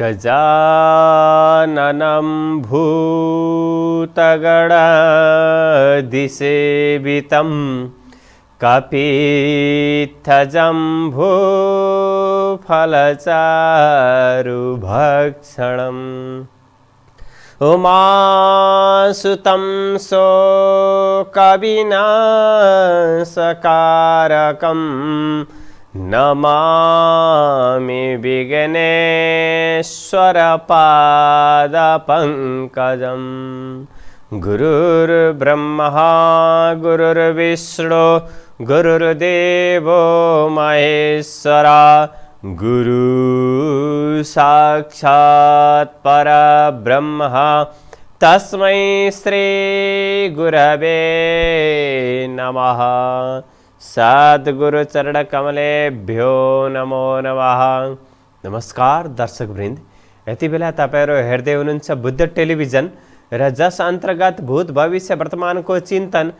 गजाननं भूतगणदिसेवितं कपिथजम्भूफलचारुभक्षणम् उमासुतं so कविनासकारकं नमामि विघ्नेश्वरपादपङ्कजम् गुरुर्ब्रह्मा गुरुर्विष्णु गुरुर्देवो महेश्वरा गुरु साक्षात् परब्रह्म तस्मै श्री गुरवे नमः भ्यो नमो नमः नमस्कार दर्शकवृन्द यति बेला तपाईँहरू हेर्दै हुनुहुन्छ बुद्ध टेलिभिजन र जस अन्तर्गत भूत भविष्य वर्तमानको चिन्तन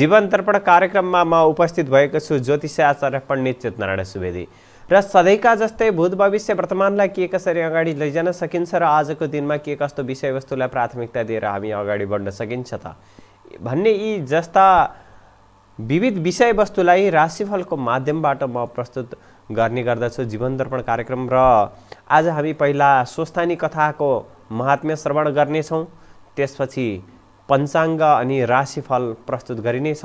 जीवन तर्पण कार्यक्रममा म उपस्थित भएको छु ज्योतिष आचार्य पण्डित चेतनारायण सुवेदी र सधैँका जस्तै भूत भविष्य वर्तमानलाई के कसरी अगाडि लैजान सकिन्छ र आजको दिनमा के कस्तो विषयवस्तुलाई प्राथमिकता दिएर हामी अगाडि बढ्न सकिन्छ त भन्ने यी जस्ता विविध विषयवस्तुलाई राशिफलको माध्यमबाट म प्रस्तुत गर्ने गर्दछु जीवन दर्पण कार्यक्रम र आज हामी पहिला स्वस्थानी कथाको महात्म्य श्रवण गर्नेछौँ त्यसपछि पञ्चाङ्ग अनि राशिफल प्रस्तुत गरिनेछ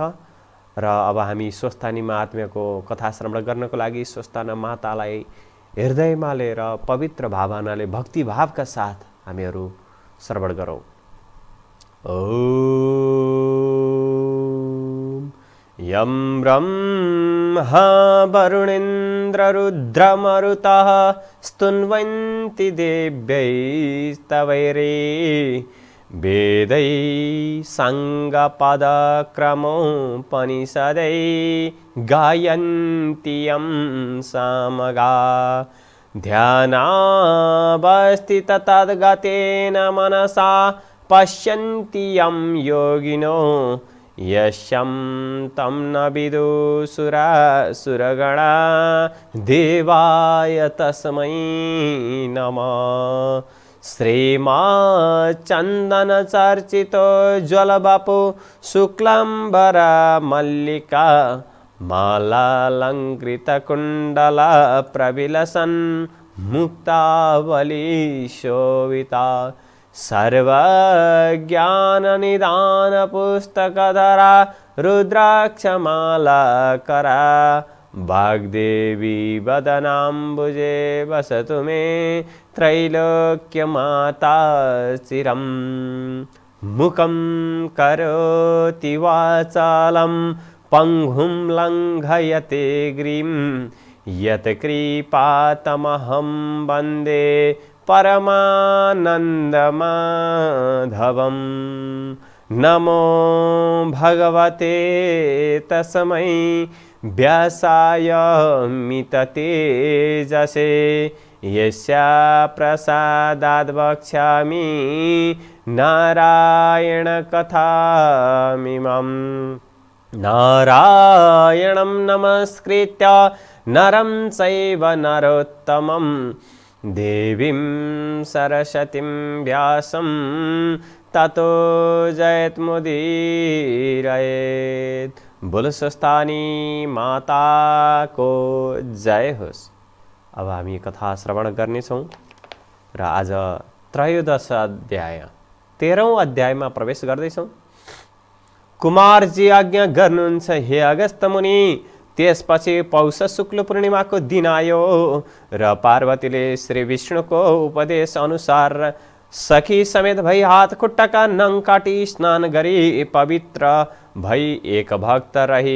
र अब हामी स्वस्थानी महात्म्यको कथा श्रवण गर्नको लागि स्वस्थाना मातालाई हृदयमा लिएर पवित्र भावनाले भक्तिभावका साथ हामीहरू श्रवण गरौँ यं रुद्र वरुणेन्द्ररुद्रमरुतः स्तुन्वन्ति देव्यै तवैरे वेदै सङ्गपदक्रमोपनिषदै गायन्ति यं सामगा ध्यानावस्ति मनसा पश्यन्ति योगिनो यशं तं न सुरगणा तस्मै नमः श्रीमा चन्दनचर्चितो ज्वलबपु शुक्लम्बर मल्लिका मालालङ्कृतकुण्डला प्रविलसन् मुक्तावली शोभिता सर्वज्ञाननिदानपुस्तकधरा रुद्राक्षमालाकरा वाग्देवी वदनाम्बुजे वसतु मे त्रैलोक्यमाता चिरं मुखं करोति वाचालं लङ्घयते ग्रीं यत् कृपातमहं वन्दे परमानन्दमाधवं नमो भगवते तस्मै व्यसाय मिततेजसे यस्याप्रसादाद् वक्ष्यामि नारायणकथामिमम् नारायणं नमस्कृत्य नरं चैव नरोत्तमं देवीं सरस्वतीं व्यासं ततो जयत् मुदीरयेत् माता को जय होस् अब हामी कथा श्रवण गर्नेछौँ र आज त्रयोदश अध्याय तेह्रौँ अध्यायमा प्रवेश गर्दैछौँ कुमारजी आज्ञा गर्नुहुन्छ हे अगस्त मुनि त्यसपछि पौष शुक्ल पूर्णिमाको दिन आयो र पार्वतीले श्री विष्णुको उपदेश अनुसार सखी समेत भई हात खुट्टाका नङ काटी स्नान गरी पवित्र भई एक भक्त रही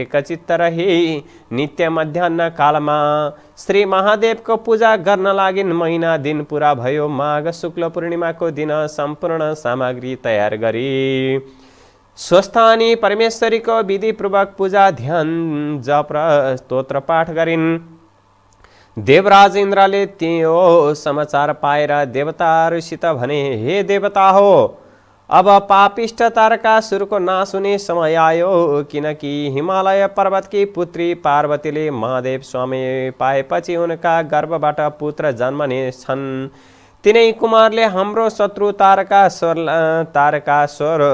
एकचित्त रही नित्य मध्याह कालमा श्री महादेवको पूजा गर्न लागिन् महिना दिन पुरा भयो माघ शुक्ल पूर्णिमाको दिन सम्पूर्ण सामग्री तयार गरी स्वस्थानी परमेश्वरीको विधिपूर्वक पूजा ध्यान जप र स्तोत्र पाठ गरिन् देवराज इन्द्रले त्यो समाचार पाएर देवताहरूसित भने हे देवता हो अब पापिष्ट तारकासुरको नाश हुने समय आयो किनकि हिमालय पर्वतकी पुत्री पार्वतीले महादेव स्वामी पाएपछि उनका गर्भबाट पुत्र जन्मने छन् तिनै कुमारले हाम्रो शत्रु तारका स्वर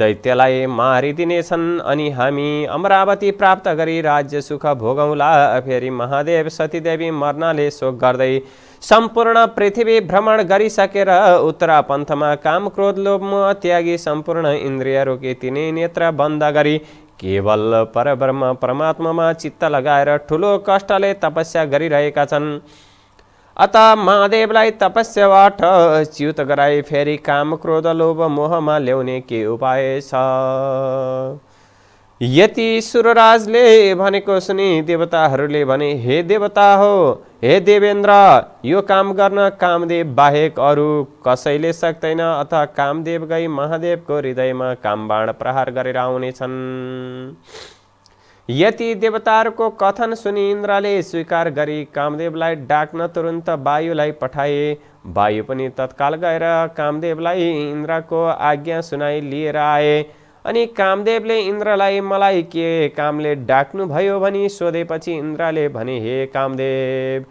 दैत्यलाई मारिदिनेछन् अनि हामी अमरावती प्राप्त गरी राज्य सुख भोगौँला फेरि महादेव सतीदेवी मर्नाले शोक गर्दै सम्पूर्ण पृथ्वी भ्रमण गरिसकेर उत्तरापन्थमा काम क्रोध लोभमा त्यागी सम्पूर्ण इन्द्रिय रोकी तिनै नेत्र बन्द गरी केवल परब्रह्म परमात्मामा चित्त लगाएर ठुलो कष्टले तपस्या गरिरहेका छन् अत महादेवलाई तपस्याबाट च्युत गराई फेरि काम क्रोध लोभ मोहमा ल्याउने के उपाय छ यति सुरराजले भनेको सुनि देवताहरूले भने हे देवता हो हे देवेन्द्र यो काम गर्न कामदेव बाहेक अरू कसैले सक्दैन अथवा कामदेव गई महादेवको हृदयमा कामबाण प्रहार गरेर आउनेछन् यति देवताहरूको कथन सुनि इन्द्रले स्वीकार गरी कामदेवलाई डाक्न तुरन्त वायुलाई पठाए वायु पनि तत्काल गएर कामदेवलाई इन्द्रको आज्ञा सुनाइ लिएर आए अनि कामदेवले इन्द्रलाई मलाई के कामले डाक्नुभयो भनी सोधेपछि इन्द्रले भने हे कामदेव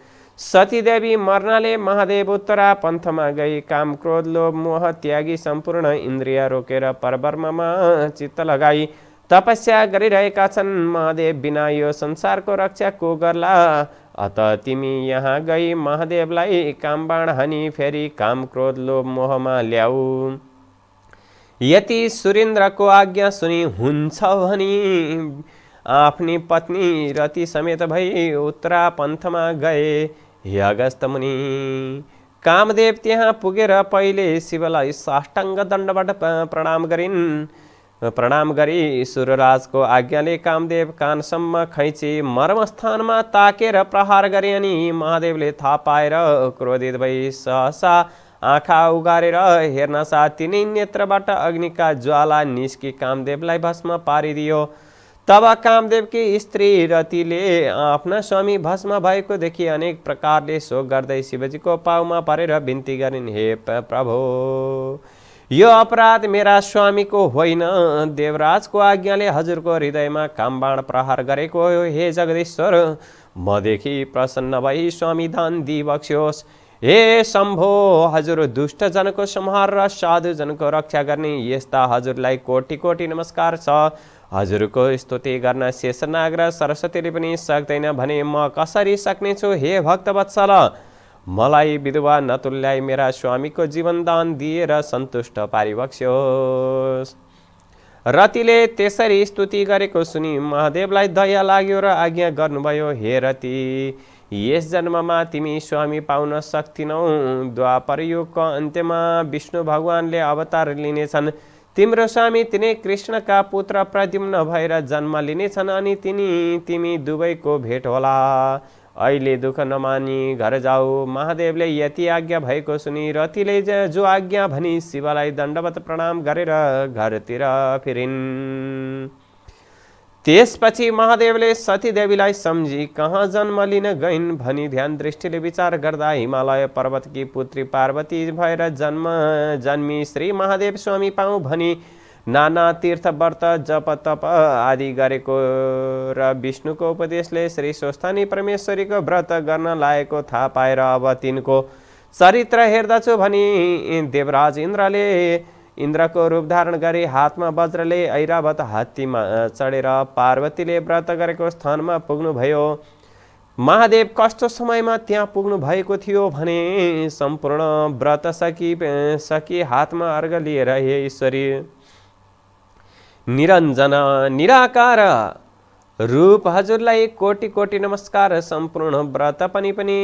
सतीदेवी मर्नाले महादेव उत्तरा पन्थमा गई काम क्रोध लोभ मोह त्यागी सम्पूर्ण इन्द्रिय रोकेर परब्रह्ममा चित्त लगाई तपस्या गरिरहेका छन् महादेव बिना यो संसारको रक्षा को गर्ला अत तिमी यहाँ गई महादेवलाई कामबाण हानी फेरि काम क्रोध लोभ मोहमा ल्याऊ यति सुरेन्द्रको आज्ञा सुनि हुन्छ भनी आफ्नी पत्नी रति समेत भई उत्तरा पन्थमा गए हे अगस्त मुनि कामदेव त्यहाँ पुगेर पहिले शिवलाई साष्टाङ्ग दण्डबाट प्रणाम गरिन् प्रणाम गरी सुरराजको आज्ञाले कामदेव कानसम्म खैँचे मर्मस्थानमा ताकेर प्रहार गरे अनि महादेवले थाहा पाएर क्रोधित भई सहसा आँखा उगारेर हेर्न साथ तिनै नेत्रबाट अग्निका ज्वाला निस्की कामदेवलाई भस्म पारिदियो तब कामदेवकी स्त्री रतिले आफ्ना स्वामी भस्म भएको देखि अनेक प्रकारले शोक गर्दै शिवजीको पाउमा परेर बिन्ती गरिन् हे प्रभो यो अपराध मेरा स्वामीको होइन देवराजको आज्ञाले हजुरको हृदयमा कामबाण प्रहार गरेको हो हे जगदीश्वर मदेखि प्रसन्न भई स्वामी दान दिई हे शम्भो हजुर दुष्टजनको संहार र साधुजनको रक्षा गर्ने यस्ता हजुरलाई कोटि कोटि नमस्कार छ हजुरको स्तुति गर्न शेषनाग र सरस्वतीले पनि सक्दैन भने म कसरी सक्नेछु हे भक्तवत्सल मलाई विधवा नतुल्याई मेरा स्वामीको जीवनदान दिएर सन्तुष्ट पारिबक्स्योस् रतिले त्यसरी स्तुति गरेको सुनि महादेवलाई दया लाग्यो र आज्ञा गर्नुभयो हे रति यस जन्ममा तिमी स्वामी पाउन सक्थिनौ युगको अन्त्यमा विष्णु भगवान्ले अवतार लिनेछन् तिम्रो स्वामी तिनै कृष्णका पुत्र प्रद्युम्न भएर जन्म लिनेछन् अनि तिनी तिमी दुवैको भेट होला अहिले दुःख नमानी घर जाऊ महादेवले यति आज्ञा भएको सुनि रतिले जो आज्ञा भनी शिवलाई दण्डवत प्रणाम गरेर घरतिर फिरिन् त्यसपछि महादेवले सतीदेवीलाई सम्झी कहाँ जन्म लिन गइन् भनी ध्यान दृष्टिले विचार गर्दा हिमालय पर्वतकी पुत्री पार्वती भएर जन्म जन्मी श्री महादेव स्वामी पाउँ भनी नाना तीर्थ व्रत जप तप आदि गरेको र विष्णुको उपदेशले श्री स्वस्थानी परमेश्वरीको व्रत गर्न लागेको थाहा पाएर अब तिनको चरित्र हेर्दछु भनी देवराज इन्द्रले इन्द्रको रूप धारण गरी हातमा वज्रले ऐरावत हात्तीमा चढेर पार्वतीले व्रत गरेको स्थानमा पुग्नुभयो महादेव कस्तो समयमा त्यहाँ पुग्नु भएको थियो भने सम्पूर्ण व्रत सकी सकी हातमा अर्घ लिएर हे ईश्वरी निरञ्जन निराकार रूप हजुरलाई कोटि कोटि नमस्कार सम्पूर्ण व्रत पनि पनि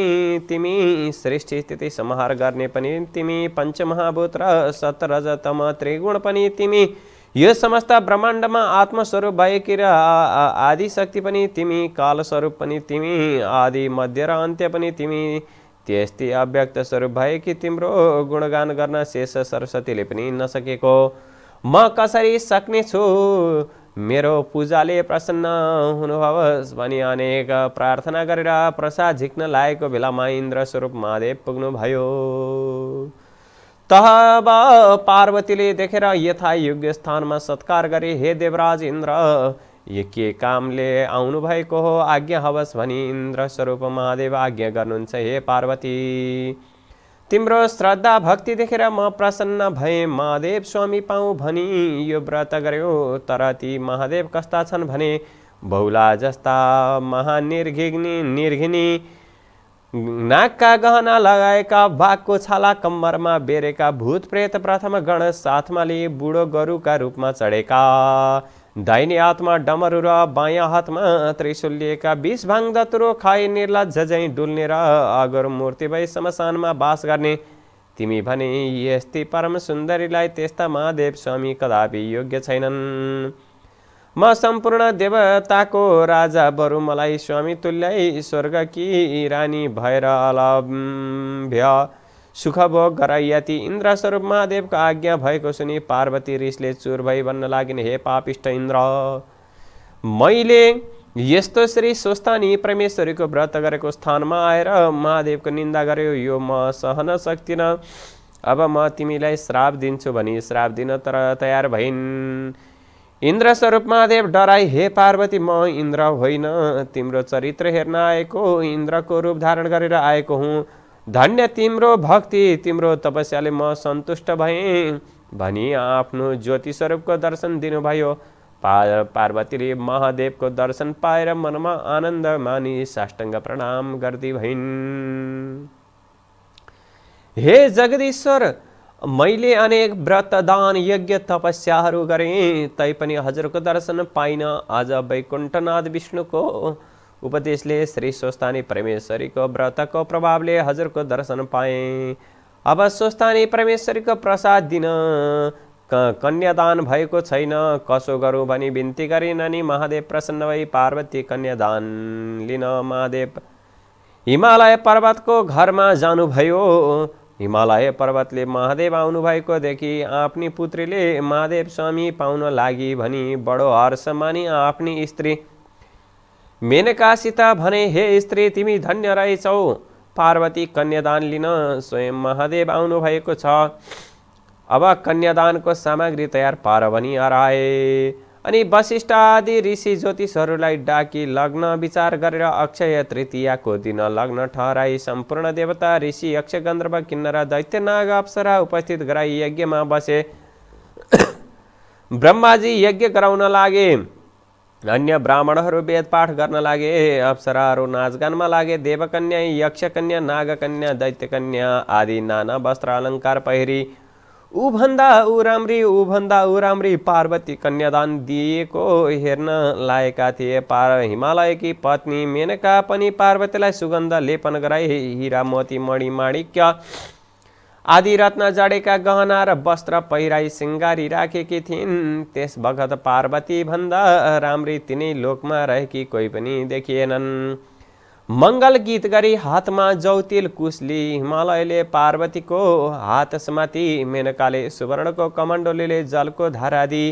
तिमी सृष्टि स्थिति संहार गर्ने पनि तिमी पञ्चमहाभूत र सतरजतम त्रिगुण पनि तिमी यो समस्त ब्रह्माण्डमा आत्मस्वरूप भएकी र शक्ति पनि तिमी कालस्वरूप पनि तिमी आदि मध्य र अन्त्य पनि तिमी त्यस्तै अव्यक्त स्वरूप भएकी तिम्रो गुणगान गर्न शेष सरस्वतीले पनि नसकेको म कसरी सक्नेछु मेरो पूजाले प्रसन्न हुनुहोस् भनी अनेक प्रार्थना गरेर प्रसाद झिक्न लागेको बेलामा इन्द्र स्वरूप महादेव पुग्नुभयो तब पार्वतीले देखेर योग्य स्थानमा सत्कार गरे हे देवराज इन्द्र यो के कामले आउनुभएको हो आज्ञा हवस् भनी इन्द्र स्वरूप महादेव आज्ञा गर्नुहुन्छ हे पार्वती तिम्रो श्रद्धा भक्ति देखेर म प्रसन्न भए महादेव स्वामी पाऊँ भनी यो व्रत गर्यो तर ती महादेव कस्ता छन् भने भौला जस्ता महानिर्घिग्नी निर्घिनी नाकका गहना लगाएका बाघको छाला कम्मरमा बेरेका भूत प्रेत प्रथम गण साथमा लिए बुढो गरुका रूपमा चढेका दाहिने हातमा डमरु र बायाँ हातमा लिएका बिस भाङ दत्रो खाए निर्ला झझै डुल्ने र अगर मूर्ति भई शमशानमा बास गर्ने तिमी भने यस्ती परम सुन्दरीलाई त्यस्ता महादेव स्वामी कदापि योग्य छैनन् म सम्पूर्ण देवताको राजा बरु मलाई स्वामी तुल्याई स्वर्ग कि रानी भएर अलभ्य सुखभोग इन्द्र इन्द्रस्वरूप महादेवको आज्ञा भएको सुनि पार्वती ऋषले चुर भई भन्न लागिन् हे पापिष्ट इन्द्र मैले यस्तो श्री स्वस्थानी परमेश्वरीको व्रत गरेको स्थानमा आएर महादेवको निन्दा गर्यो यो म सहन सक्दिनँ अब म तिमीलाई श्राप दिन्छु भनी श्राप दिन तर तयार भइन् स्वरूप महादेव डराई हे पार्वती म इन्द्र होइन तिम्रो चरित्र हेर्न आएको इन्द्रको रूप धारण गरेर आएको हुँ धन्य तिम्रो भक्ति तिम्रो तपस्याले म सन्तुष्ट भएँ भनी आफ्नो ज्योति स्वरूपको दर्शन दिनुभयो पा पार्वतीले महादेवको दर्शन पाएर मनमा आनन्द मानि साष्टाङ्ग प्रणाम गर्दी भइन् हे जगदीश्वर मैले अनेक व्रत दान यज्ञ तपस्याहरू गरेँ तैपनि हजुरको दर्शन पाइन आज वैकुण्ठनाथ विष्णुको उपदेशले श्री स्वस्थानी परमेश्वरीको व्रतको प्रभावले हजुरको दर्शन पाए अब स्वस्थानी परमेश्वरीको प्रसाद दिन कन्यादान भएको छैन कसो गरौँ भनी बिन्ती गरिन् अनि महादेव प्रसन्न भई पार्वती कन्यादान लिन महादेव हिमालय पर्वतको घरमा जानुभयो हिमालय पर्वतले महादेव देखि आफ्नी पुत्रीले महादेव स्वामी पाउन लागि भनी बडो हर्ष मानि आफ्नी स्त्री मेनकासित भने हे स्त्री तिमी धन्य रहेछौ पार्वती कन्यादान लिन स्वयं महादेव आउनुभएको छ अब कन्यादानको सामग्री तयार पार्वनी हराए अनि वशिष्ठ आदि ऋषि ज्योतिषहरूलाई डाकी लग्न विचार गरेर अक्षय तृतीयाको दिन लग्न ठहराई सम्पूर्ण देवता ऋषि यक्ष गन्धर्व किन्नर दैत्य नाग अप्सरा उपस्थित गराई यज्ञमा बसे ब्रह्माजी यज्ञ गराउन लागे अन्य ब्राह्मणहरू वेदपाठ गर्न लागे अप्सराहरू नाचगानमा लागे देवकन्या यक्षकन्या नागकन्या दैत्यकन्या आदि नाना वस्त्र अलङ्कार पहिरी ऊ भन्दा ऊ राम्री ऊ भन्दा ऊ राम्री पार्वती कन्यादान दिएको हेर्न लागेका थिए पार हिमालयकी पत्नी मेनका पनि पार्वतीलाई सुगन्ध लेपन गराई हिरा मोती मणिमाणिक्य आदि रत्न जडेका गहना र वस्त्र पहिराई सिङ्गारी राखेकी थिइन् त्यस भगत पार्वती भन्दा राम्री तिनै लोकमा रहेकी कोही पनि देखिएनन् मङ्गल गीत गरी हातमा जौतिल कुसली हिमालयले पार्वतीको हात समाति मेनकाले सुवर्णको कमण्डोलीले जलको धारादी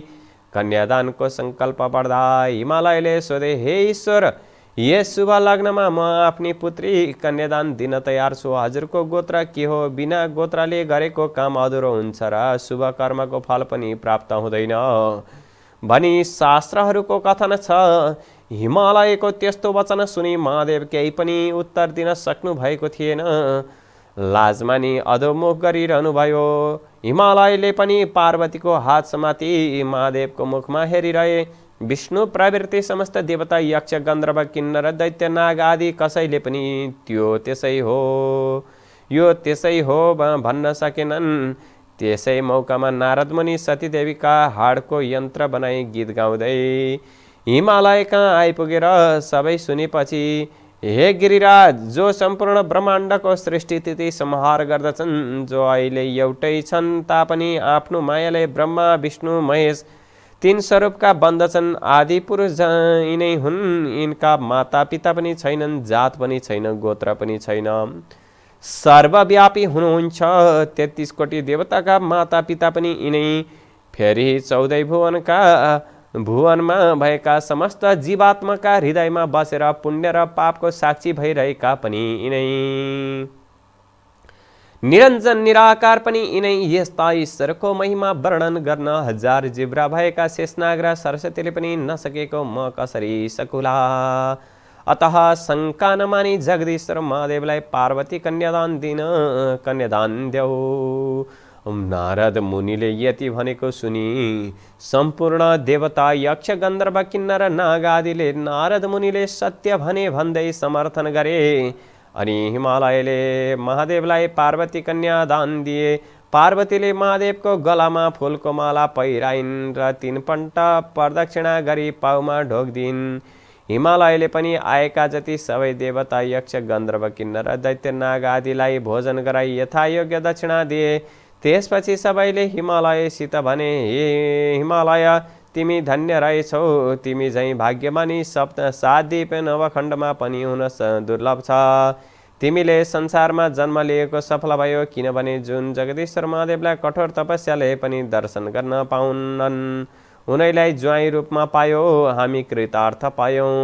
कन्यादानको सङ्कल्प बढ्दा हिमालयले सोधे हे ईश्वर यस शुभ लग्नमा म आफ्नी पुत्री कन्यादान दिन तयार छु हजुरको गोत्र के हो बिना गोत्रले गरेको काम अधुरो हुन्छ र शुभ कर्मको फल पनि प्राप्त हुँदैन भनी शास्त्रहरूको कथन छ हिमालयको त्यस्तो वचन सुनि महादेव केही पनि उत्तर दिन सक्नु भएको थिएन लाजमानी अधोमुख गरिरहनुभयो हिमालयले पनि पार्वतीको हात समाति महादेवको मुखमा हेरिरहे विष्णु प्रवृत्ति समस्त देवता यक्ष गन्धर्व किन्नर दैत्य नाग आदि कसैले पनि त्यो त्यसै हो यो त्यसै हो भन्न सकेनन् त्यसै मौकामा नारद मुनि सतीदेवीका हाडको यन्त्र बनाई गीत गाउँदै हिमालय कहाँ आइपुगेर सबै सुनेपछि हे गिरिराज जो सम्पूर्ण ब्रह्माण्डको सृष्टि तिथि संहार गर्दछन् जो अहिले एउटै छन् तापनि आफ्नो मायाले ब्रह्मा विष्णु महेश तिन स्वरूपका बन्दछन् आदि पुरुष यिनै हुन् यिनका मातापिता पनि छैनन् जात पनि छैन गोत्र पनि छैन सर्वव्यापी हुनुहुन्छ तेत्तिस कोटी देवताका मातापिता पनि यिनै फेरि चौधै भुवनका भुवनमा भएका समस्त जीवात्माका हृदयमा बसेर पुण्य र पापको साक्षी भइरहेका पनि यिनै निरञ्जन निराकार पनि यिनै यस्ता ईश्वरको महिमा वर्णन गर्न हजार जिब्रा भएका शेषनाग र सरस्वतीले पनि नसकेको म कसरी सकुला अत शङ्का नमानी जगदीश्वर महादेवलाई पार्वती कन्यादान दिन कन्यादान देऊ नारद मुनिले यति भनेको सुनि सम्पूर्ण देवता यक्ष गन्धर्व किन्नर नागादिले नारद मुनिले सत्य भने भन्दै समर्थन गरे अनि हिमालयले महादेवलाई पार्वती कन्या दान दिए पार्वतीले महादेवको गलामा फुलको माला पहिराइन् र तिन पन्ट प्रदक्षिणा गरी पाउमा ढोकिदिन् हिमालयले पनि आएका जति सबै देवता यक्ष गन्धर्व किन्नर दैत्य नाग आदिलाई भोजन गराई यथायोग्य दक्षिणा दिए त्यसपछि सबैले हिमालयसित भने हे हिमालय तिमी धन्य रहेछौ तिमी झैँ भाग्यमानी सप्न सादीप नवखण्डमा पनि हुन दुर्लभ छ तिमीले संसारमा जन्म लिएको सफल भयो किनभने जुन जगदीश्वर महादेवलाई कठोर तपस्याले पनि दर्शन गर्न पाउनन् उनैलाई ज्वाइँ रूपमा पायो हामी कृतार्थ पायौँ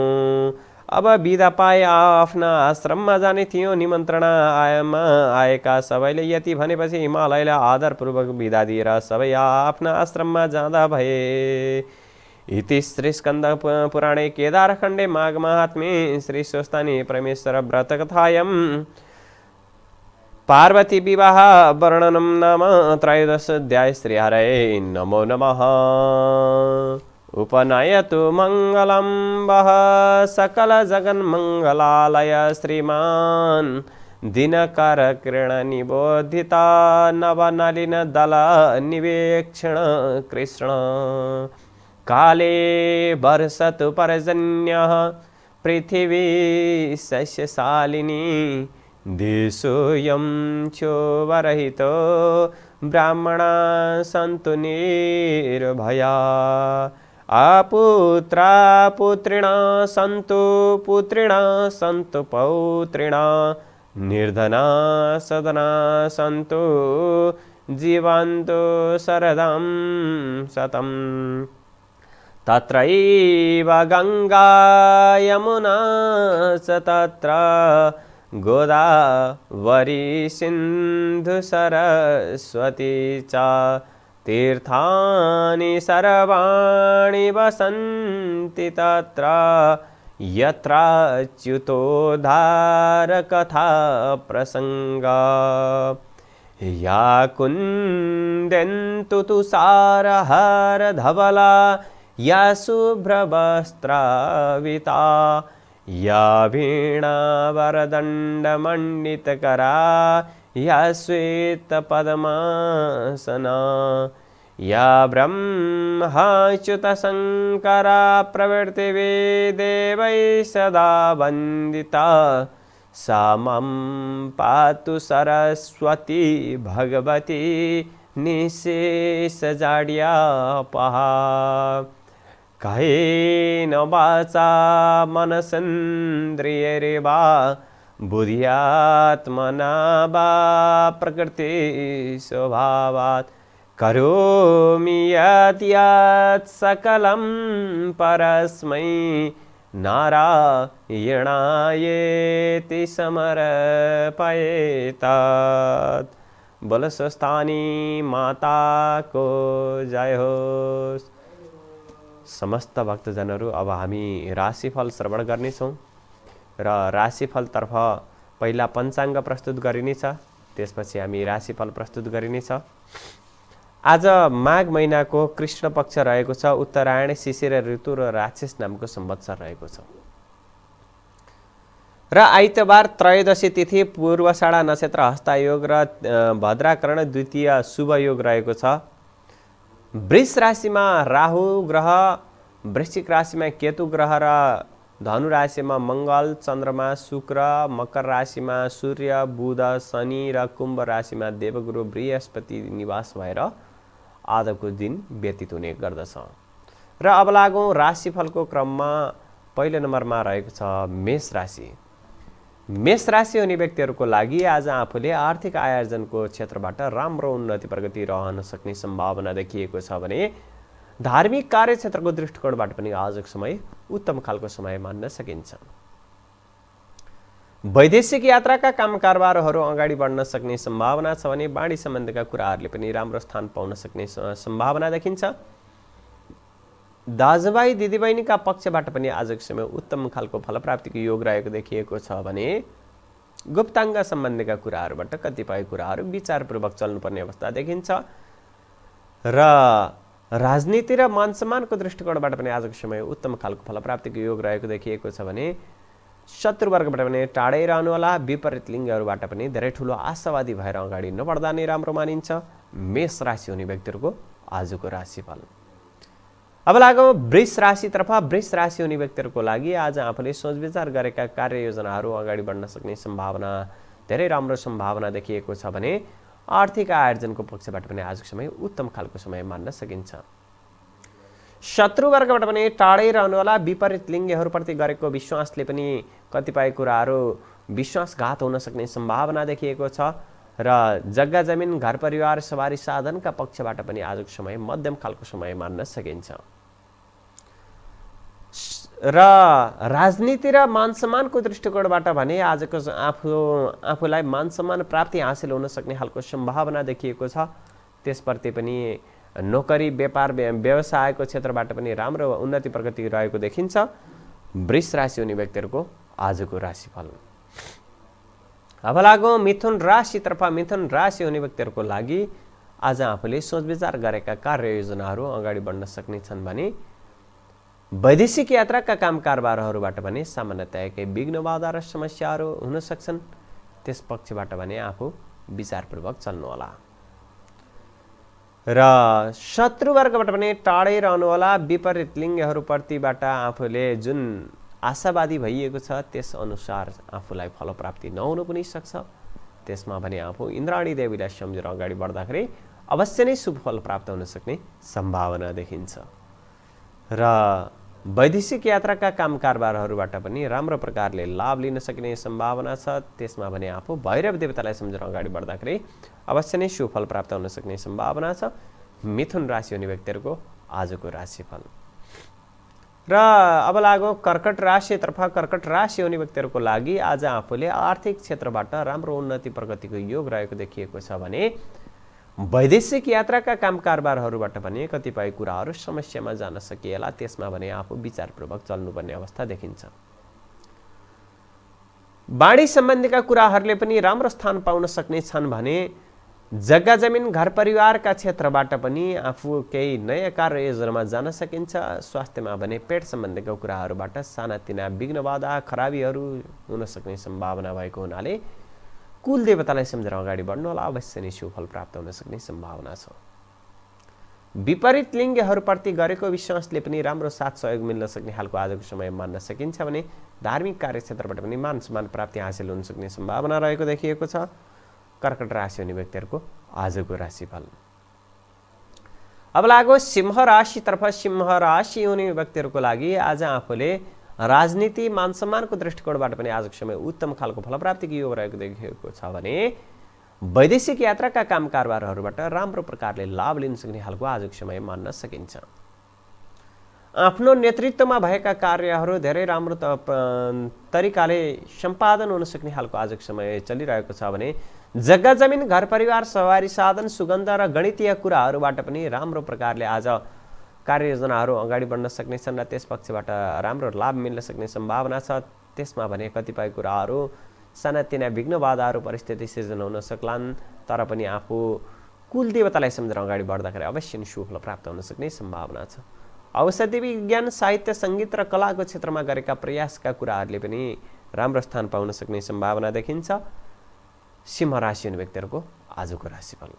अब बिदा पाए आफ्ना आश्रममा जाने थियो निमन्त्रणा आयमा आएका सबैले यति भनेपछि हिमालयलाई आदरपूर्वक बिदा दिएर सबै आफ्ना आश्रममा जाँदा भए इति श्री स्कन्द पुराणे केदारखण्डे माघ महात्मे श्री स्वस्तानी परमेश्वर व्रत कथायम् पार्वती विवाह वर्णनं नाम श्री हरे नमो नमः उपनयतु मङ्गलं वः सकलजगन्मङ्गलालय श्रीमान् दिनकरकृणनिबोधिता निबोधिता नवनलिनदलनिवेक्षण कृष्ण काले वर्षतु पर्जन्यः पृथिवी शस्यशालिनी देशोऽयं चोवरहितो वरहितो ब्राह्मणा सन्तु निर्भया पुत्रिणा सन्तु पुत्रिणा सन्तु पौत्रिणा निर्धना सदना सन्तु जीवन्तु शरदं सतम् तत्रैव यमुना स तत्र सिन्धु सरस्वती च तीर्थानि सर्वाणि वसन्ति तत्र यत्राच्युतोकथाप्रसङ्गा या कुन्दन्तु तु सारहरधवला या शुभ्रवस्त्राविता या वीणावरदण्डमण्डितकरा वरदण्डमण्डितकरा या श्वेतपद्मासना या ब्रह्माच्युतशङ्करा प्रवृत्तिवे देवैः सदा वन्दिता सा मं पातु सरस्वती भगवती निशेषजाड्यापहा कैन वाचा मनसेन्द्रियैरिवा बुधियात्मना वा प्रकृति करोमि यत् यत् सकलं परस्मै नारायणायेति समर्पयेतात् बलस्वस्थानी माताको जय होस् समस्त भक्तजनहरू अब हामी राशिफल श्रवण गर्नेछौँ र राशिफलतर्फ पहिला पञ्चाङ्ग प्रस्तुत गरिनेछ त्यसपछि हामी राशिफल प्रस्तुत गरिनेछ आज माघ महिनाको कृष्ण पक्ष रहेको छ उत्तरायण शिशिर ऋतु र राक्षस नामको संवत्सर रहेको छ र आइतबार त्रयोदशी तिथि पूर्वषाढा नक्षत्र हस्तायोग र भद्राकरण द्वितीय शुभयोग रहेको छ वृष राशिमा राहु ग्रह वृश्चिक राशिमा केतु ग्रह र धनु राशिमा मङ्गल चन्द्रमा शुक्र मकर राशिमा सूर्य बुध शनि र कुम्भ राशिमा देवगुरु बृहस्पति निवास भएर आजको दिन व्यतीत हुने गर्दछ र अब लागौँ राशिफलको क्रममा पहिलो नम्बरमा रहेको छ मेष राशि मेष राशि हुने व्यक्तिहरूको लागि आज आफूले आर्थिक आयोजनको क्षेत्रबाट राम्रो उन्नति प्रगति रहन सक्ने सम्भावना देखिएको छ भने धार्मिक कार्यक्षेत्रको दृष्टिकोणबाट पनि आजको समय उत्तम खालको समय मान्न सकिन्छ वैदेशिक यात्राका काम कारबारहरू अगाडि बढ्न सक्ने सम्भावना छ भने बाढी सम्बन्धका कुराहरूले पनि राम्रो स्थान पाउन सक्ने सम्भावना देखिन्छ दाजुभाइ दिदीबहिनीका पक्षबाट पनि आजको समय उत्तम खालको फलप्राप्तिको योग रहेको देखिएको छ भने गुप्ताङ्ग सम्बन्धीका कुराहरूबाट कतिपय कुराहरू विचारपूर्वक चल्नुपर्ने अवस्था देखिन्छ र राजनीति र मान सम्मानको दृष्टिकोणबाट पनि आजको समय उत्तम खालको फलप्राप्तिको योग रहेको देखिएको छ भने शत्रुवर्गबाट पनि टाढै रहनुहोला विपरीत लिङ्गहरूबाट पनि धेरै ठुलो आशावादी भएर अगाडि नबढ्दा नै राम्रो मानिन्छ मेष राशि हुने व्यक्तिहरूको आजको राशिफल अब लाग वृष राशितर्फ वृष राशि हुने व्यक्तिहरूको लागि आज आफूले सोचविचार गरेका कार्ययोजनाहरू अगाडि बढ्न सक्ने सम्भावना धेरै राम्रो सम्भावना देखिएको छ भने आर्थिक आयोजनको पक्षबाट पनि आजको समय उत्तम खालको समय मान्न सकिन्छ शत्रुवर्गबाट पनि टाढै रहनुहोला विपरीत लिङ्गहरूप्रति गरेको विश्वासले पनि कतिपय कुराहरू विश्वासघात हुन सक्ने सम्भावना देखिएको छ र जग्गा जमिन घर परिवार सवारी साधनका पक्षबाट पनि आजको समय मध्यम खालको समय मान्न सकिन्छ र राजनीति र मान सम्मानको दृष्टिकोणबाट भने आजको आफू आफूलाई मान सम्मान प्राप्ति हासिल हुन सक्ने खालको सम्भावना देखिएको छ त्यसप्रति पनि नोकरी व्यापार व्यवसायको क्षेत्रबाट पनि राम्रो उन्नति प्रगति रहेको देखिन्छ वृष राशि हुने व्यक्तिहरूको आजको राशिफल अब लाग मिथुन राशितर्फ मिथुन राशि हुने व्यक्तिहरूको लागि आज आफूले सोचविचार गरेका कार्ययोजनाहरू अगाडि बढ्न सक्ने छन् भने वैदेशिक यात्राका काम कारबारहरूबाट भने सामान्यतया केही विघ्न बाधा र समस्याहरू हुन सक्छन् त्यस पक्षबाट भने आफू विचारपूर्वक चल्नुहोला र शत्रुवर्गबाट भने टाढै रहनुहोला विपरीत लिङ्गहरूप्रतिबाट आफूले जुन आशावादी भइएको छ त्यस अनुसार आफूलाई फलप्राप्ति नहुनु पनि सक्छ त्यसमा भने आफू इन्द्राणी देवीलाई सम्झेर अगाडि बढ्दाखेरि अवश्य नै सुफल प्राप्त हुन सक्ने सम्भावना देखिन्छ र वैदेशिक यात्राका काम कारबारहरूबाट पनि राम्रो प्रकारले लाभ लिन सकिने सम्भावना छ त्यसमा भने आफू भैरव देवतालाई सम्झेर अगाडि बढ्दाखेरि अवश्य नै सुफल प्राप्त हुन सक्ने सम्भावना छ मिथुन राशि हुने व्यक्तिहरूको आजको राशिफल र अब लागो कर्कट राशितर्फ कर्कट राशि हुने व्यक्तिहरूको लागि आज आफूले आर्थिक क्षेत्रबाट राम्रो उन्नति प्रगतिको योग रहेको देखिएको छ भने वैदेशिक यात्राका काम कारबारहरूबाट भने कतिपय कुराहरू समस्यामा जान सकिएला त्यसमा भने आफू विचारपूर्वक चल्नुपर्ने अवस्था देखिन्छ बाढी सम्बन्धीका कुराहरूले पनि राम्रो स्थान पाउन सक्ने छन् भने जग्गा जमिन घर परिवारका क्षेत्रबाट पनि आफू केही नयाँ कार्ययोजनामा जान सकिन्छ स्वास्थ्यमा भने पेट सम्बन्धीका कुराहरूबाट सानातिना विघ्न बाधा खराबीहरू हुन सक्ने सम्भावना भएको हुनाले कुल देवतालाई सम्झेर अगाडि बढ्नु होला अवश्य नै सुफल प्राप्त हुन सक्ने सम्भावना छ विपरीत लिङ्गहरूप्रति गरेको विश्वासले पनि राम्रो साथ सहयोग मिल्न सक्ने खालको आजको समय मान्न सकिन्छ भने धार्मिक कार्यक्षेत्रबाट पनि मान सम्मान प्राप्ति हासिल हुन सक्ने सम्भावना रहेको देखिएको छ कर्कट राशि हुने व्यक्तिहरूको आजको राशिफल अब लाग्यो सिंह राशितर्फ सिंह राशि हुने व्यक्तिहरूको लागि आज आफूले राजनीति मान सम्मानको दृष्टिकोणबाट पनि आजको समय उत्तम खालको फलप्राप्तिको योग रहेको देखिएको छ भने वैदेशिक यात्राका काम कारोबारहरूबाट राम्रो प्रकारले लाभ लिन सक्ने खालको आजको समय मान्न सकिन्छ आफ्नो नेतृत्वमा भएका कार्यहरू धेरै राम्रो तरिकाले सम्पादन हुन सक्ने खालको आजको समय चलिरहेको छ भने जग्गा जमिन घर परिवार सवारी साधन सुगन्ध र गणितीय कुराहरूबाट पनि राम्रो प्रकारले आज कार्ययोजनाहरू अगाडि बढ्न सक्नेछन् र त्यस पक्षबाट राम्रो लाभ मिल्न सक्ने सम्भावना छ त्यसमा भने कतिपय कुराहरू सानातिना विघ्न बाधाहरू परिस्थिति सिर्जना हुन सक्लान् तर पनि आफू कुल देवतालाई सम्झेर अगाडि बढ्दाखेरि अवश्य नै सुफल प्राप्त हुन सक्ने सम्भावना छ औषधि विज्ञान साहित्य सङ्गीत र कलाको क्षेत्रमा गरेका प्रयासका कुराहरूले पनि राम्रो स्थान पाउन सक्ने सम्भावना देखिन्छ सिंह राशि हुने व्यक्तिहरूको आजको राशिफल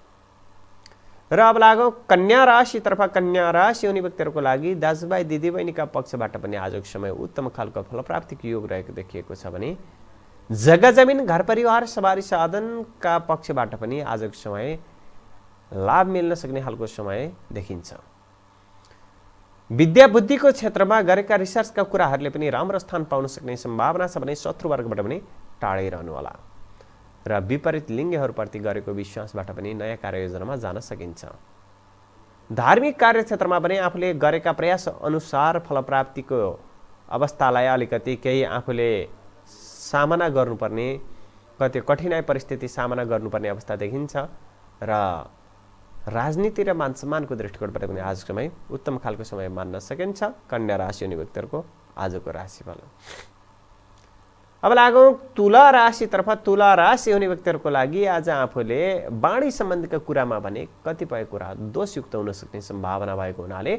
र अब लागौँ कन्या राशितर्फ कन्या राशि हुने व्यक्तिहरूको लागि दाजुभाइ दिदीबहिनीका पक्षबाट पनि आजको समय उत्तम खालको फलप्राप्तिको योग रहेको देखिएको छ भने जग्गा जमिन घर परिवार सवारी साधनका पक्षबाट पनि आजको समय लाभ मिल्न सक्ने खालको समय देखिन्छ विद्या बुद्धिको क्षेत्रमा गरेका रिसर्चका कुराहरूले पनि राम्रो स्थान पाउन सक्ने सम्भावना छ भने शत्रुवर्गबाट पनि टाढै रहनु होला र विपरीत लिङ्गहरूप्रति गरेको विश्वासबाट पनि नयाँ कार्ययोजनामा जान सकिन्छ धार्मिक कार्यक्षेत्रमा पनि आफूले गरेका प्रयास अनुसार फलप्राप्तिको अवस्थालाई अलिकति केही आफूले सामना गर्नुपर्ने कति कठिनाई परिस्थिति सामना गर्नुपर्ने अवस्था देखिन्छ र राजनीति र मान सम्मानको दृष्टिकोणबाट पनि आजको समय उत्तम खालको समय मान्न सकिन्छ कन्या राशि अनि व्यक्तिहरूको आजको राशिफल अब लागौँ तुला राशितर्फ तुला राशि हुने व्यक्तिहरूको लागि आज आफूले बाणी सम्बन्धीका कुरामा भने कतिपय कुरा दोषयुक्त हुन सक्ने सम्भावना भएको हुनाले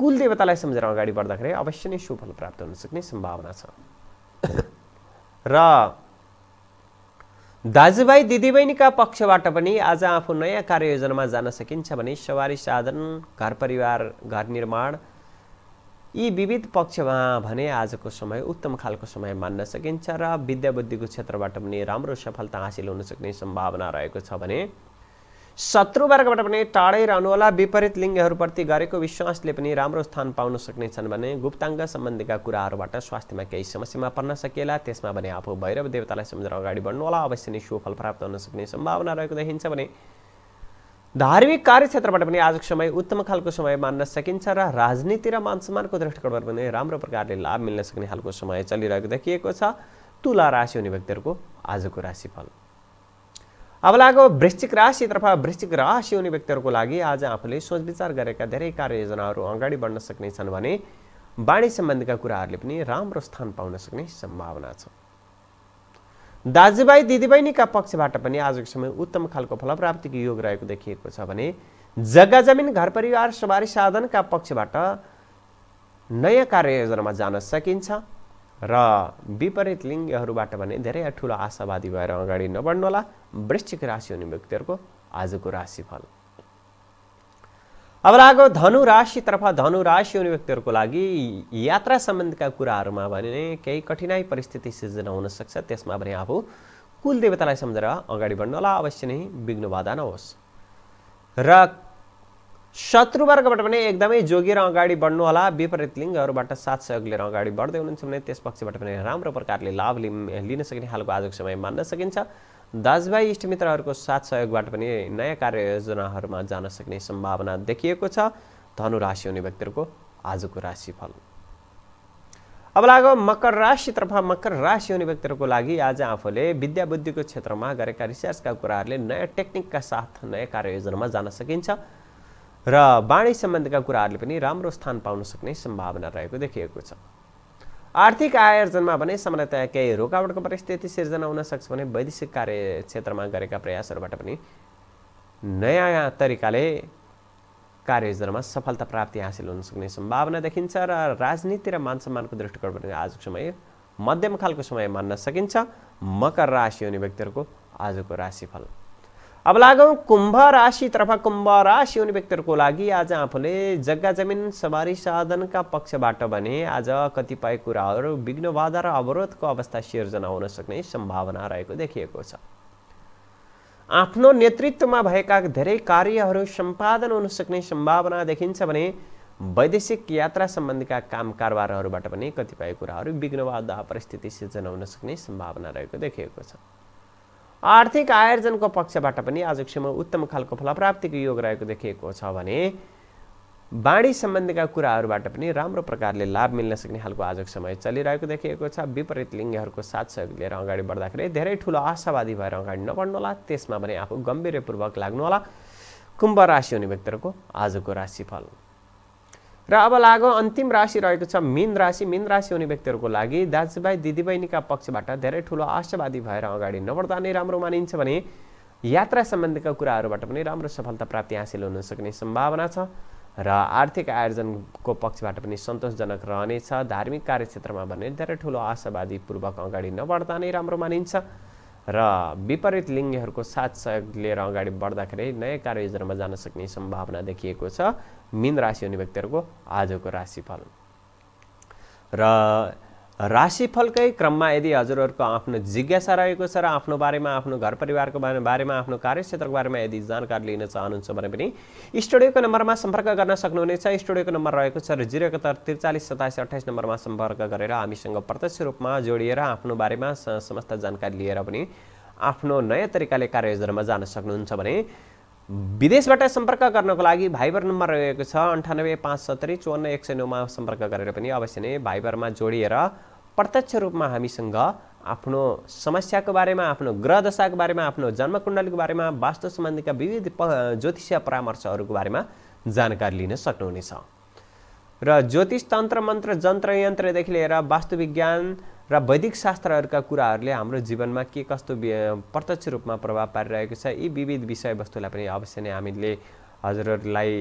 कुल देवतालाई सम्झेर अगाडि बढ्दाखेरि अवश्य नै सुफल प्राप्त हुन सक्ने सम्भावना छ र दाजुभाइ दिदीबहिनीका पक्षबाट पनि आज आफू नयाँ कार्ययोजनामा जान सकिन्छ भने सवारी साधन घर परिवार घर निर्माण यी विविध पक्षमा भने आजको समय उत्तम खालको समय मान्न सकिन्छ र विद्याबुद्धिको क्षेत्रबाट पनि राम्रो सफलता हासिल हुन सक्ने सम्भावना रहेको छ भने शत्रुवर्गबाट पनि टाढै रहनुहोला विपरीत लिङ्गहरूप्रति गरेको विश्वासले पनि राम्रो स्थान पाउन सक्नेछन् भने गुप्ताङ्ग सम्बन्धीका कुराहरूबाट स्वास्थ्यमा केही समस्यामा पर्न सकिएला त्यसमा भने आफू भैरव देवतालाई सम्झेर अगाडि बढ्नु होला अवश्य नै सुफल प्राप्त हुन सक्ने सम्भावना रहेको देखिन्छ भने धार्मिक कार्यक्षेत्रबाट पनि आजको समय उत्तम खालको समय मान्न सकिन्छ र राजनीति र मान सम्मानको दृष्टिकोणबाट पनि राम्रो प्रकारले लाभ मिल्न सक्ने खालको समय चलिरहेको देखिएको छ तुला राशि हुने व्यक्तिहरूको आजको राशिफल अब लागेको वृश्चिक राशितर्फ वृश्चिक राशि हुने व्यक्तिहरूको लागि आज आफूले सोच विचार गरेका धेरै कार्ययोजनाहरू अगाडि बढ्न सक्नेछन् भने वाणी सम्बन्धीका कुराहरूले पनि राम्रो स्थान पाउन सक्ने सम्भावना छ दाजुभाइ दिदीबहिनीका पक्षबाट पनि आजको समय उत्तम खालको फलप्राप्तिको योग रहेको देखिएको छ भने जग्गा जमिन घर परिवार सवारी साधनका पक्षबाट नयाँ कार्ययोजनामा जान सकिन्छ र विपरीत लिङ्गहरूबाट भने धेरै ठुलो आशावादी भएर अगाडि नबढ्नुहोला वृश्चिक राशि हुने व्यक्तिहरूको आजको राशिफल अब लागो धनु राशितर्फ धनु राशि हुने व्यक्तिहरूको लागि यात्रा सम्बन्धीका कुराहरूमा भने केही कठिनाई परिस्थिति सिर्जना हुनसक्छ त्यसमा भने आफू कुल देवतालाई सम्झेर अगाडि होला अवश्य नै विघ्न बाधा नहोस् र शत्रुवर्गबाट पनि एकदमै जोगिएर अगाडि होला विपरीत लिङ्गहरूबाट साथ सहयोग लिएर अगाडि बढ्दै हुनुहुन्छ भने त्यस पक्षबाट पनि राम्रो प्रकारले लाभ लिन सक्ने खालको आजको समय मान्न सकिन्छ दाजुभाइ इष्टमित्रहरूको साथ सहयोगबाट पनि नयाँ कार्ययोजनाहरूमा जान सक्ने सम्भावना देखिएको छ धनु राशि हुने व्यक्तिहरूको आजको राशिफल अब लाग मकर राशितर्फ मकर राशि हुने व्यक्तिहरूको लागि आज आफूले विद्या बुद्धिको क्षेत्रमा गरेका रिसर्चका कुराहरूले नयाँ टेक्निकका साथ नयाँ कार्ययोजनामा जान सकिन्छ र वाणी सम्बन्धीका कुराहरूले पनि राम्रो स्थान पाउन सक्ने सम्भावना रहेको देखिएको छ आर्थिक आयोजनमा भने सामान्यतया केही रोकावटको परिस्थिति सिर्जना हुन सक्छ भने वैदेशिक कार्य क्षेत्रमा गरेका प्रयासहरूबाट पनि नयाँ तरिकाले कार्ययोजनामा सफलता प्राप्ति हासिल हुन सक्ने सम्भावना देखिन्छ र राजनीति र मान मानसम्मानको दृष्टिकोणबाट आजको समय मध्यम खालको समय मान्न सकिन्छ मकर राशि हुने व्यक्तिहरूको आजको राशिफल अब लागौँ कुम्भ तर्फ कुम्भ राशि हुने व्यक्तिहरूको लागि आज आफूले जग्गा जमिन सवारी साधनका पक्षबाट भने आज कतिपय कुराहरू विघ्न बाधा र अवरोधको अवस्था सिर्जना हुन सक्ने सम्भावना रहेको देखिएको छ आफ्नो नेतृत्वमा भएका धेरै कार्यहरू सम्पादन हुन सक्ने सम्भावना देखिन्छ भने वैदेशिक यात्रा सम्बन्धीका काम कारोबारहरूबाट पनि कतिपय कुराहरू विघ्न बाधा परिस्थिति सिर्जना हुन सक्ने सम्भावना रहेको देखिएको छ आर्थिक आयोजनको पक्षबाट पनि आजको समय उत्तम खालको फलप्राप्तिको योग रहेको देखिएको छ भने बाणी सम्बन्धीका कुराहरूबाट पनि राम्रो प्रकारले लाभ मिल्न सक्ने खालको आजको समय चलिरहेको देखिएको छ विपरीत लिङ्गहरूको साथ सहयोग लिएर अगाडि बढ्दाखेरि धेरै ठुलो आशावादी भएर अगाडि नबढ्नु होला त्यसमा पनि आफू गम्भीरपूर्वक लाग्नु होला कुम्भ राशि हुने व्यक्तिहरूको आजको राशिफल र अब लागो अन्तिम राशि रहेको छ मिन राशि मिन राशि हुने व्यक्तिहरूको लागि दाजुभाइ दिदीबहिनीका पक्षबाट धेरै ठुलो आशावादी भएर अगाडि नबढ्दा नै राम्रो मानिन्छ भने यात्रा सम्बन्धीका कुराहरूबाट पनि राम्रो सफलता प्राप्ति हासिल हुन सक्ने सम्भावना छ र आर्थिक आयोजनको पक्षबाट पनि सन्तोषजनक रहनेछ धार्मिक कार्यक्षेत्रमा भने धेरै ठुलो आशावादीपूर्वक अगाडि नबढ्दा नै राम्रो मानिन्छ र विपरीत लिङ्गीहरूको साथ सहयोग लिएर अगाडि बढ्दाखेरि नयाँ कार्ययोजनामा जान सक्ने सम्भावना देखिएको छ मिन राशि हुने व्यक्तिहरूको आजको राशिफल र राशिफलकै क्रममा यदि हजुरहरूको आफ्नो जिज्ञासा रहेको छ र आफ्नो बारेमा आफ्नो घर परिवारको बारेमा आफ्नो कार्यक्षेत्रको बारेमा यदि जानकारी लिन चाहनुहुन्छ भने पनि स्टुडियोको नम्बरमा सम्पर्क गर्न सक्नुहुनेछ स्टुडियोको नम्बर रहेको छ र जिरो एकहत्तर त्रिचालिस सतासी अठाइस नम्बरमा सम्पर्क गरेर हामीसँग प्रत्यक्ष रूपमा जोडिएर आफ्नो बारेमा समस्त जानकारी लिएर पनि आफ्नो नयाँ तरिकाले कार्ययोजनामा जान सक्नुहुन्छ भने विदेशबाट सम्पर्क गर्नको लागि भाइबर नम्बर रहेको छ अन्ठानब्बे पाँच सत्तरी चौवन्न एक सय नौमा सम्पर्क गरेर पनि अवश्य नै भाइबरमा जोडिएर प्रत्यक्ष रूपमा हामीसँग आफ्नो समस्याको बारेमा आफ्नो ग्रह दशाको बारेमा आफ्नो जन्मकुण्डलीको बारेमा वास्तु सम्बन्धीका विविध प ज्योतिषीय परामर्शहरूको बारेमा जानकारी लिन सक्नुहुनेछ र ज्योतिष तन्त्र मन्त्र यन्त्रदेखि लिएर विज्ञान र वैदिक शास्त्रहरूका कुराहरूले हाम्रो जीवनमा के कस्तो प्रत्यक्ष रूपमा प्रभाव पारिरहेको छ यी विविध विषयवस्तुलाई पनि अवश्य नै हामीले हजुरहरूलाई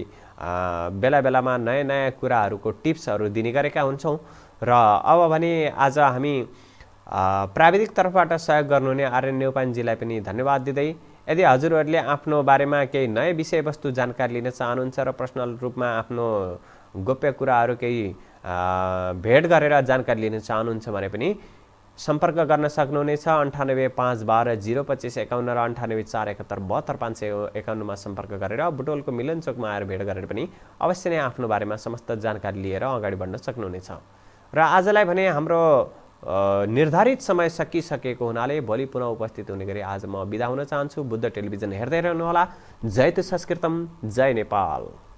बेला बेलामा नयाँ नयाँ कुराहरूको टिप्सहरू दिने गरेका हुन्छौँ र अब भने आज हामी प्राविधिक तर्फबाट सहयोग गर्नुहुने आर्यन नेउपानजीलाई पनि धन्यवाद दिँदै यदि हजुरहरूले आफ्नो बारेमा केही नयाँ विषयवस्तु जानकारी लिन चाहनुहुन्छ र पर्सनल रूपमा आफ्नो गोप्य कुराहरू केही भेट गरेर जानकारी लिन चाहनुहुन्छ भने पनि सम्पर्क गर्न सक्नुहुनेछ अन्ठानब्बे पाँच बाह्र जिरो पच्चिस एकाउन्न र अन्ठानब्बे चार एकात्तर बहत्तर पाँच सय एकाउन्नमा सम्पर्क गरेर बुटोलको मिलन चोकमा आएर भेट गरेर पनि अवश्य नै आफ्नो बारेमा समस्त जानकारी लिएर अगाडि बढ्न सक्नुहुनेछ र आजलाई भने हाम्रो निर्धारित समय सकिसकेको हुनाले भोलि पुनः उपस्थित हुने गरी आज म बिदा हुन चाहन्छु बुद्ध टेलिभिजन हेर्दै रहनुहोला जय तु संस्कृतम जय नेपाल